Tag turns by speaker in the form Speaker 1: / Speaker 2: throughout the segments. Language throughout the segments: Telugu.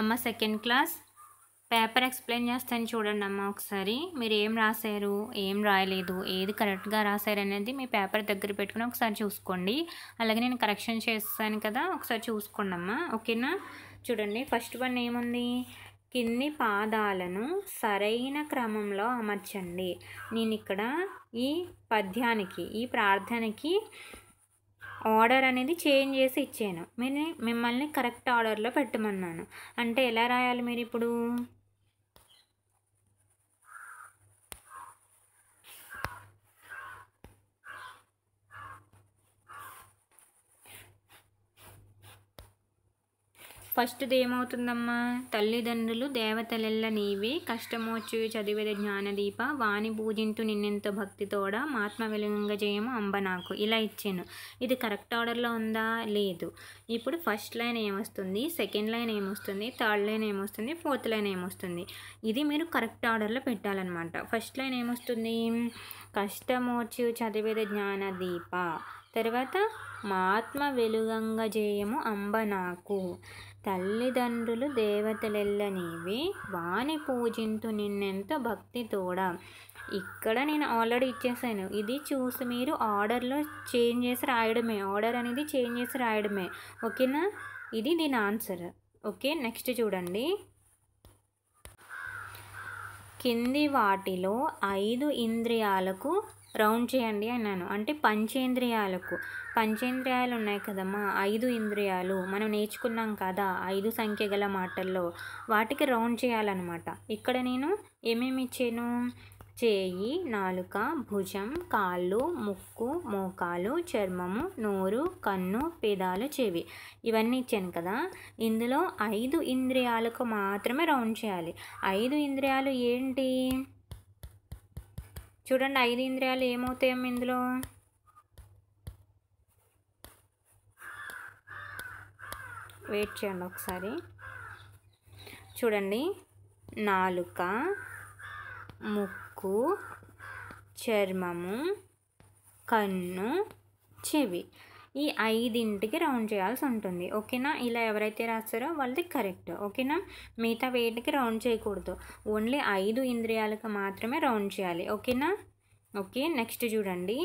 Speaker 1: అమ్మ సెకండ్ క్లాస్ పేపర్ ఎక్స్ప్లెయిన్ చేస్తాను చూడండి అమ్మ ఒకసారి మీరు ఏం రాశారు ఏం రాయలేదు ఏది కరెక్ట్గా రాశారు అనేది మీ పేపర్ దగ్గర పెట్టుకుని ఒకసారి చూసుకోండి అలాగే నేను కరెక్షన్ చేస్తాను కదా ఒకసారి చూసుకోండి అమ్మ ఓకేనా చూడండి ఫస్ట్ వన్ ఏముంది కింది పాదాలను సరైన క్రమంలో అమర్చండి నేను ఇక్కడ ఈ పద్యానికి ఈ ప్రార్థనకి ఆర్డర్ అనేది చేంజ్ చేసి ఇచ్చాను మీరు మిమ్మల్ని కరెక్ట్ ఆర్డర్లో పెట్టమన్నాను అంటే ఎలా రాయాలి మీరు ఇప్పుడు ఫస్ట్ది ఏమవుతుందమ్మా తల్లిదండ్రులు దేవతలెల్ల నీవే కష్టమోచు చదివేద జ్ఞానదీప వాణి పూజింటు నిన్నెంతో భక్తితోడ మాత్మ వెలుగంగ జయము అంబ నాకు ఇలా ఇచ్చాను ఇది కరెక్ట్ ఆర్డర్లో ఉందా లేదు ఇప్పుడు ఫస్ట్ లైన్ ఏమొస్తుంది సెకండ్ లైన్ ఏమొస్తుంది థర్డ్ లైన్ ఏమొస్తుంది ఫోర్త్ లైన్ ఏమొస్తుంది ఇది మీరు కరెక్ట్ ఆర్డర్లో పెట్టాలన్నమాట ఫస్ట్ లైన్ ఏమొస్తుంది కష్టమోచు చదివేద జ్ఞానదీప తర్వాత మాత్మ వెలుగంగ జయము అంబ నాకు తల్లిదండ్రులు దేవతలెల్లనివి వాని పూజింతు నిన్నెంత భక్తి తోడా ఇక్కడ నేను ఆల్రెడీ ఇచ్చేసాను ఇది చూసి మీరు ఆర్డర్లో చేంజ్ చేసి రాయడమే ఆర్డర్ అనేది చేంజ్ చేసి రాయడమే ఓకేనా ఇది దీని ఆన్సర్ ఓకే నెక్స్ట్ చూడండి కింది వాటిలో ఐదు ఇంద్రియాలకు రౌండ్ చేయండి అన్నాను అంటే పంచేంద్రియాలకు పంచేంద్రియాలు ఉన్నాయి కదమ్మా ఐదు ఇంద్రియాలు మనం నేర్చుకున్నాం కదా ఐదు సంఖ్య గల మాటల్లో వాటికి రౌండ్ చేయాలన్నమాట ఇక్కడ నేను ఏమేమి ఇచ్చాను చేయి నాలుక భుజం కాళ్ళు ముక్కు మోకాలు చర్మము నోరు కన్ను పెదాలు చెవి ఇవన్నీ ఇచ్చాను కదా ఇందులో ఐదు ఇంద్రియాలకు మాత్రమే రౌండ్ చేయాలి ఐదు ఇంద్రియాలు ఏంటి చూడండి ఐదు ఇంద్రియాలు ఏమవుతాయమ్మ ఇందులో వెయిట్ చేయండి ఒకసారి చూడండి నాలుక ముక్కు చర్మము కన్ను చెవి ఈ ఐదింటికి రౌండ్ చేయాల్సి ఉంటుంది ఓకేనా ఇలా ఎవరైతే రాస్తారో వాళ్ళది కరెక్ట్ ఓకేనా మిగతా వేటికి రౌండ్ చేయకూడదు ఓన్లీ ఐదు ఇంద్రియాలకు మాత్రమే రౌండ్ చేయాలి ఓకేనా ఓకే నెక్స్ట్ చూడండి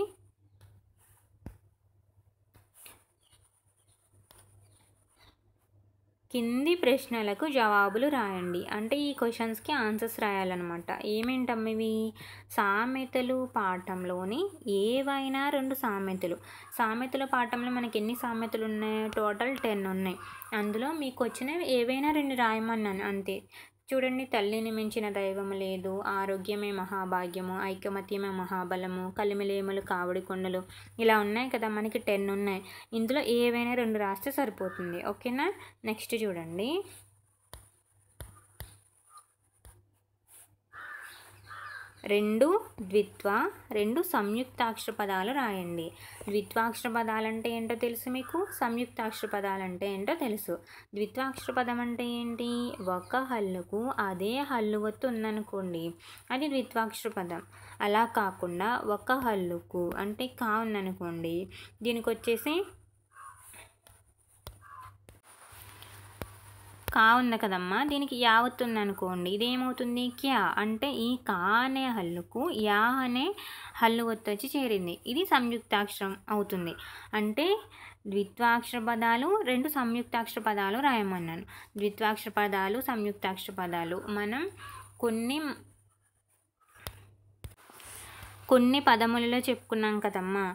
Speaker 1: కింది ప్రశ్నలకు జవాబులు రాయండి అంటే ఈ క్వశ్చన్స్కి ఆన్సర్స్ రాయాలన్నమాట ఏమేంటమ్మవి సామెతలు పాఠంలోని ఏవైనా రెండు సామెతలు సామెతల పాఠంలో మనకి ఎన్ని సామెతలు ఉన్నాయో టోటల్ టెన్ ఉన్నాయి అందులో మీకు వచ్చిన ఏవైనా రెండు రాయమన్నాను అంతే చూడండి తల్లిని మించిన దైవము లేదు ఆరోగ్యమే మహాభాగ్యము ఐకమత్యమే మహాబలము కలిమిలేములు కావడి కొండలు ఇలా ఉన్నాయి కదా మనకి టెన్ ఉన్నాయి ఇందులో ఏవైనా రెండు రాస్తే సరిపోతుంది ఓకేనా నెక్స్ట్ చూడండి రెండు ద్విత్వ రెండు సంయుక్తాక్షర పదాలు రాయండి ద్విత్వాక్షర పదాలు అంటే ఏంటో తెలుసు మీకు సంయుక్తాక్షర పదాలు అంటే ఏంటో తెలుసు ద్విత్వాక్షర పదం అంటే ఏంటి ఒక హల్లుకు అదే హల్లు వత్తు ఉందనుకోండి అది ద్విత్వాక్షర పదం అలా కాకుండా ఒక హల్లుకు అంటే కా ఉందనుకోండి దీనికి వచ్చేసి కా ఉంది కదమ్మా దీనికి యా అవుతుంది అనుకోండి ఇదేమవుతుంది క్యా అంటే ఈ కా అనే హల్లుకు యా అనే హల్లు వచ్చి చేరింది ఇది సంయుక్తాక్షరం అవుతుంది అంటే ద్విత్వాక్షర పదాలు రెండు సంయుక్తాక్షర పదాలు రాయమన్నాను ద్విత్వాక్షర పదాలు సంయుక్తాక్షర పదాలు మనం కొన్ని కొన్ని పదములలో చెప్పుకున్నాం కదమ్మా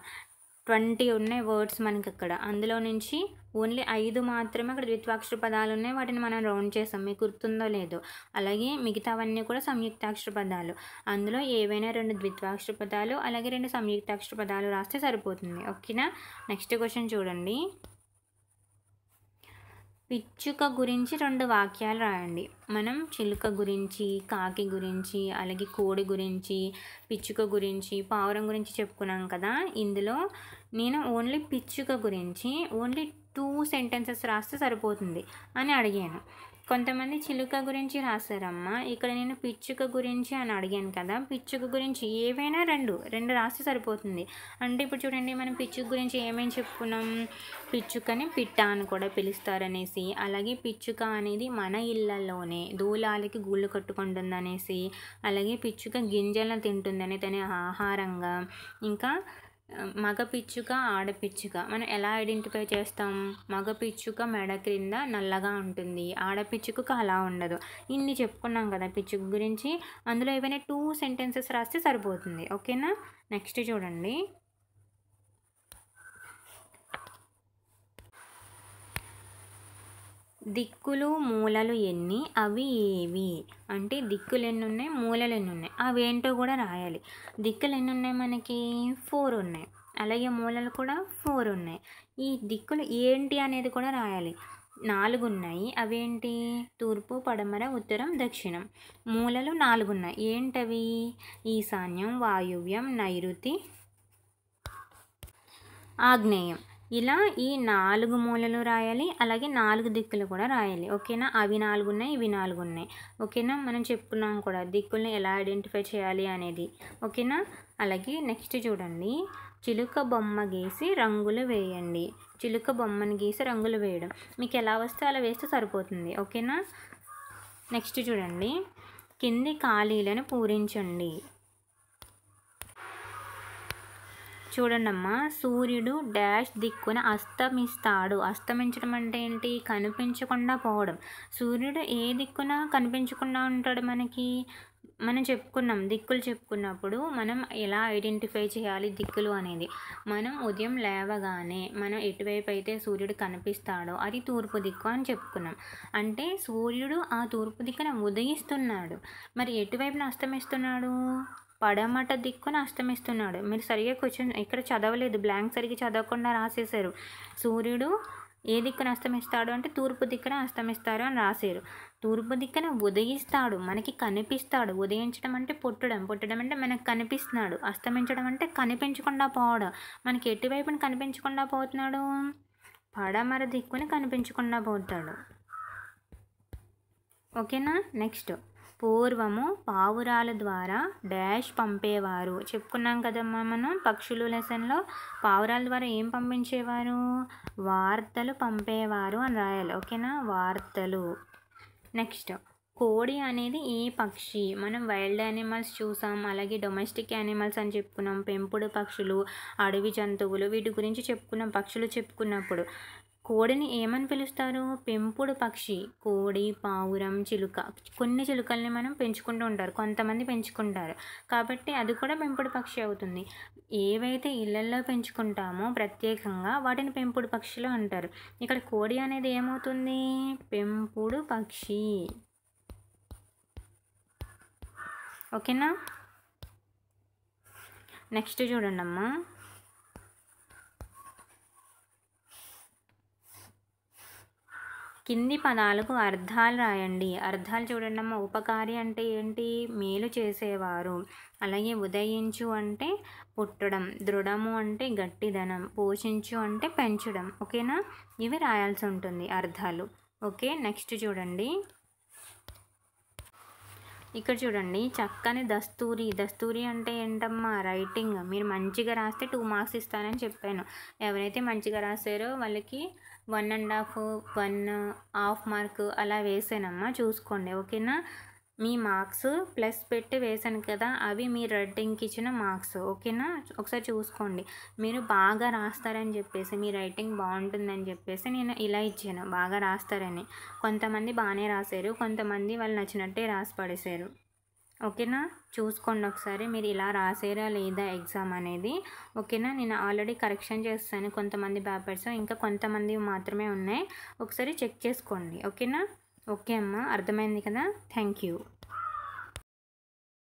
Speaker 1: ట్వంటీ ఉన్నాయి వర్డ్స్ మనకి అక్కడ అందులో నుంచి ఓన్లీ ఐదు మాత్రమే అక్కడ ద్విత్వాక్షర పదాలు ఉన్నాయి వాటిని మనం రౌండ్ చేసాం మీకు గుర్తుందో లేదో అలాగే మిగతావన్నీ కూడా సంయుక్తాక్షర పదాలు అందులో ఏవైనా రెండు ద్విత్వాక్షర పదాలు అలాగే రెండు సంయుక్తాక్షర పదాలు రాస్తే సరిపోతుంది ఓకేనా నెక్స్ట్ క్వశ్చన్ చూడండి పిచ్చుక గురించి రెండు వాక్యాలు రాయండి మనం చిలుక గురించి కాకి గురించి అలాగే కోడి గురించి పిచ్చుక గురించి పావురం గురించి చెప్పుకున్నాం కదా ఇందులో నేను ఓన్లీ పిచ్చుక గురించి ఓన్లీ టూ సెంటెన్సెస్ రాస్తే సరిపోతుంది అని అడిగాను కొంతమంది చిలుక గురించి రాశారమ్మా ఇక్కడ నేను పిచ్చుక గురించి అని అడిగాను కదా పిచ్చుక గురించి ఏవైనా రెండు రెండు రాస్తే సరిపోతుంది అంటే ఇప్పుడు చూడండి మనం పిచ్చుక గురించి ఏమేమి చెప్పుకున్నాం పిచ్చుకని పిట్ట అని కూడా పిలుస్తారనేసి అలాగే పిచ్చుక అనేది మన ఇళ్లలోనే దూలాలకి గూళ్ళు కట్టుకుంటుందనేసి అలాగే పిచ్చుక గింజలను తింటుందని తన ఆహారంగా ఇంకా మగ పిచ్చుక ఆడపిచ్చుక మనం ఎలా ఐడెంటిఫై చేస్తాం మగ పిచ్చుక మెడ క్రింద నల్లగా ఉంటుంది ఆడపిచ్చుక అలా ఉండదు ఇన్ని చెప్పుకున్నాం కదా పిచ్చుక గురించి అందులో ఏవైనా టూ సెంటెన్సెస్ రాస్తే సరిపోతుంది ఓకేనా నెక్స్ట్ చూడండి దిక్కులు మూలలు ఎన్ని అవి ఏవి అంటే దిక్కులు ఎన్ని ఉన్నాయి మూలలు ఎన్ని ఉన్నాయి అవి ఏంటో కూడా రాయాలి దిక్కులు ఎన్ని ఉన్నాయి మనకి ఫోర్ ఉన్నాయి అలాగే మూలలు కూడా ఫోర్ ఉన్నాయి ఈ దిక్కులు ఏంటి అనేది కూడా రాయాలి నాలుగు ఉన్నాయి అవేంటి తూర్పు పడమర ఉత్తరం దక్షిణం మూలలు నాలుగు ఉన్నాయి ఏంటవి ఈశాన్యం వాయువ్యం నైరుతి ఆగ్నేయం ఇలా ఈ నాలుగు మూలలు రాయాలి అలాగే నాలుగు దిక్కులు కూడా రాయాలి ఓకేనా అవి నాలుగు ఉన్నాయి ఇవి నాలుగు ఉన్నాయి ఓకేనా మనం చెప్పుకున్నాం కూడా దిక్కుల్ని ఎలా ఐడెంటిఫై చేయాలి అనేది ఓకేనా అలాగే నెక్స్ట్ చూడండి చిలుక బొమ్మ గీసి రంగులు వేయండి చిలుక బొమ్మను గీసి రంగులు వేయడం మీకు ఎలా వస్తే అలా వేస్తే సరిపోతుంది ఓకేనా నెక్స్ట్ చూడండి కింది ఖాళీలను పూరించండి చూడండమ్మా సూర్యుడు డాష్ దిక్కున అస్తమిస్తాడు అస్తమించడం అంటే ఏంటి కనిపించకుండా పోవడం సూర్యుడు ఏ దిక్కున కనిపించకుండా ఉంటాడు మనకి మనం చెప్పుకున్నాం దిక్కులు చెప్పుకున్నప్పుడు మనం ఎలా ఐడెంటిఫై చేయాలి దిక్కులు అనేది మనం ఉదయం లేవగానే మనం ఎటువైపు అయితే సూర్యుడు కనిపిస్తాడో అది తూర్పు దిక్కు అని చెప్పుకున్నాం అంటే సూర్యుడు ఆ తూర్పు దిక్కున ఉదయిస్తున్నాడు మరి ఎటువైపున అస్తమిస్తున్నాడు పడమట దిక్కుని అస్తమిస్తున్నాడు మీరు సరిగ్గా క్వశ్చన్ ఇక్కడ చదవలేదు బ్లాంక్ సరిగ్గా చదవకుండా రాసేశారు సూర్యుడు ఏ దిక్కున అస్తమిస్తాడు అంటే తూర్పు దిక్కున అస్తమిస్తారు అని రాశారు తూర్పు దిక్కున ఉదయిస్తాడు మనకి కనిపిస్తాడు ఉదయించడం అంటే పుట్టడం పుట్టడం అంటే మనకు కనిపిస్తున్నాడు అస్తమించడం అంటే కనిపించకుండా పోవడం మనకి ఎటువైపున కనిపించకుండా పోతున్నాడు పడమర దిక్కుని కనిపించకుండా పోతాడు ఓకేనా నెక్స్ట్ పూర్వము పావురాల ద్వారా డాష్ పంపేవారు చెప్పుకున్నాం కదమ్మా మనం పక్షులు లెసన్లో పావురాల ద్వారా ఏం పంపించేవారు వార్తలు పంపేవారు అని రాయాలి ఓకేనా వార్తలు నెక్స్ట్ కోడి అనేది ఈ పక్షి మనం వైల్డ్ యానిమల్స్ చూసాం అలాగే డొమెస్టిక్ యానిమల్స్ అని చెప్పుకున్నాం పెంపుడు పక్షులు అడవి జంతువులు వీటి గురించి చెప్పుకున్నాం పక్షులు చెప్పుకున్నప్పుడు కోడిని ఏమని పిలుస్తారు పెంపుడు పక్షి కోడి పావురం చిలుక కొన్ని చిలుకల్ని మనం పెంచుకుంటూ ఉంటారు కొంతమంది పెంచుకుంటారు కాబట్టి అది కూడా పెంపుడు పక్షి అవుతుంది ఏవైతే ఇళ్లల్లో పెంచుకుంటామో ప్రత్యేకంగా వాటిని పెంపుడు పక్షులు అంటారు ఇక్కడ కోడి అనేది ఏమవుతుంది పెంపుడు పక్షి ఓకేనా నెక్స్ట్ చూడండి అమ్మా కింది పదాలకు అర్థాలు రాయండి అర్థాలు చూడండి అమ్మ ఉపకారి అంటే ఏంటి మేలు చేసేవారు అలాగే ఉదయించు అంటే పుట్టడం దృఢము అంటే గట్టిదనం పోషించు అంటే పెంచడం ఓకేనా ఇవి రాయాల్సి ఉంటుంది అర్థాలు ఓకే నెక్స్ట్ చూడండి ఇక్కడ చూడండి చక్కని దస్తూరి దస్తూరి అంటే ఏంటమ్మా రైటింగ్ మీరు మంచిగా రాస్తే టూ మార్క్స్ ఇస్తానని చెప్పాను ఎవరైతే మంచిగా రాసారో వాళ్ళకి one and half one half mark అలా వేసానమ్మా చూసుకోండి ఓకేనా మీ మార్క్స్ ప్లస్ పెట్టి వేశాను కదా అవి మీ రెడ్ ఇంక్ ఇచ్చిన మార్క్స్ ఓకేనా ఒకసారి చూసుకోండి మీరు బాగా రాస్తారని చెప్పేసి మీ రైటింగ్ బాగుంటుందని చెప్పేసి నేను ఇలా ఇచ్చాను బాగా రాస్తారని కొంతమంది బాగానే రాశారు కొంతమంది వాళ్ళు నచ్చినట్టే రాసి పడేశారు ఓకేనా చూసుకోండి ఒకసారి మీరు ఇలా రాసేరా లేదా ఎగ్జామ్ అనేది ఓకేనా నేను ఆల్రెడీ కరెక్షన్ చేస్తాను కొంతమంది పేపర్స్ ఇంకా కొంతమంది మాత్రమే ఉన్నాయి ఒకసారి చెక్ చేసుకోండి ఓకేనా ఓకే అమ్మ అర్థమైంది కదా థ్యాంక్ యూ